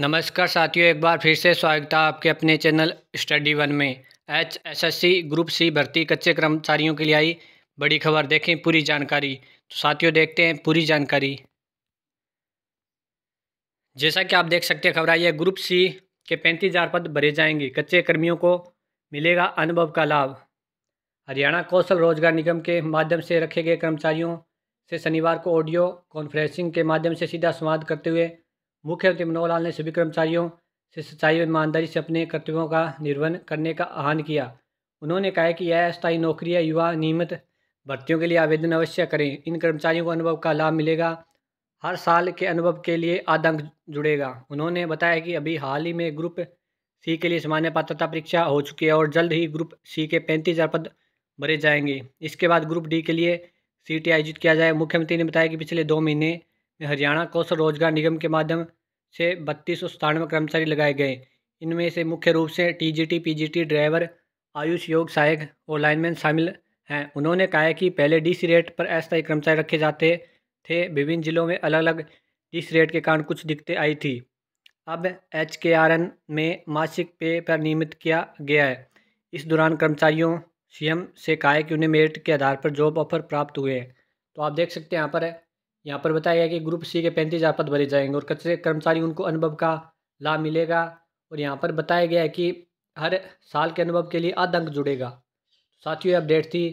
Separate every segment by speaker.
Speaker 1: नमस्कार साथियों एक बार फिर से स्वागत है आपके अपने चैनल स्टडी वन में H S S C group C भर्ती कच्चे कर्मचारियों के लिए आई बड़ी खबर देखें पूरी जानकारी तो साथियों देखते हैं पूरी जानकारी जैसा कि आप देख सकते हैं खबर आई है ग्रुप सी के पैंतीस हज़ार पद भरे जाएंगे कच्चे कर्मियों को मिलेगा अनुभव का लाभ हरियाणा कौशल रोजगार निगम के माध्यम से रखे गए कर्मचारियों से शनिवार को ऑडियो कॉन्फ्रेंसिंग के माध्यम से सीधा संवाद करते हुए मुख्यमंत्री मनोहर लाल ने सभी कर्मचारियों से सच्चाई और ईमानदारी से अपने कर्तव्यों का निर्वहन करने का आह्वान किया उन्होंने कहा कि यह अस्थायी नौकरी युवा नियमित भर्तियों के लिए आवेदन अवश्य करें इन कर्मचारियों को अनुभव का लाभ मिलेगा हर साल के अनुभव के लिए आदंक जुड़ेगा उन्होंने बताया कि अभी हाल ही में ग्रुप सी के लिए सामान्य पात्रता परीक्षा हो चुकी है और जल्द ही ग्रुप सी के पैंतीस हज़ार पद भरे जाएंगे इसके बाद ग्रुप डी के लिए सी आयोजित किया जाए मुख्यमंत्री ने बताया कि पिछले दो महीने में हरियाणा कौशल रोजगार निगम के माध्यम से बत्तीस सौ कर्मचारी लगाए गए इनमें से मुख्य रूप से टीजीटी पीजीटी ड्राइवर आयुष योग सहायक और लाइनमैन शामिल हैं उन्होंने कहा कि पहले डीसी रेट पर अस्थायी कर्मचारी रखे जाते थे विभिन्न जिलों में अलग अलग डीसी रेट के कारण कुछ दिक्कतें आई थी अब एच के आर एन में मासिक पे पर नियमित किया गया है इस दौरान कर्मचारियों सीएम से कहा है कि उन्हें मेरिट के आधार पर जॉब ऑफर प्राप्त हुए हैं तो आप देख सकते हैं यहाँ पर है यहाँ पर बताया गया कि ग्रुप सी के पैंतीस पद भरे जाएंगे और कच्चे कर्मचारी उनको अनुभव का लाभ मिलेगा और यहाँ पर बताया गया है कि हर साल के अनुभव के लिए आधा अंक जुड़ेगा साथियों अपडेट थी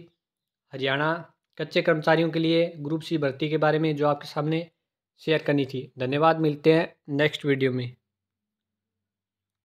Speaker 1: हरियाणा कच्चे कर्मचारियों के लिए ग्रुप सी भर्ती के बारे में जो आपके सामने शेयर करनी थी धन्यवाद मिलते हैं नेक्स्ट वीडियो में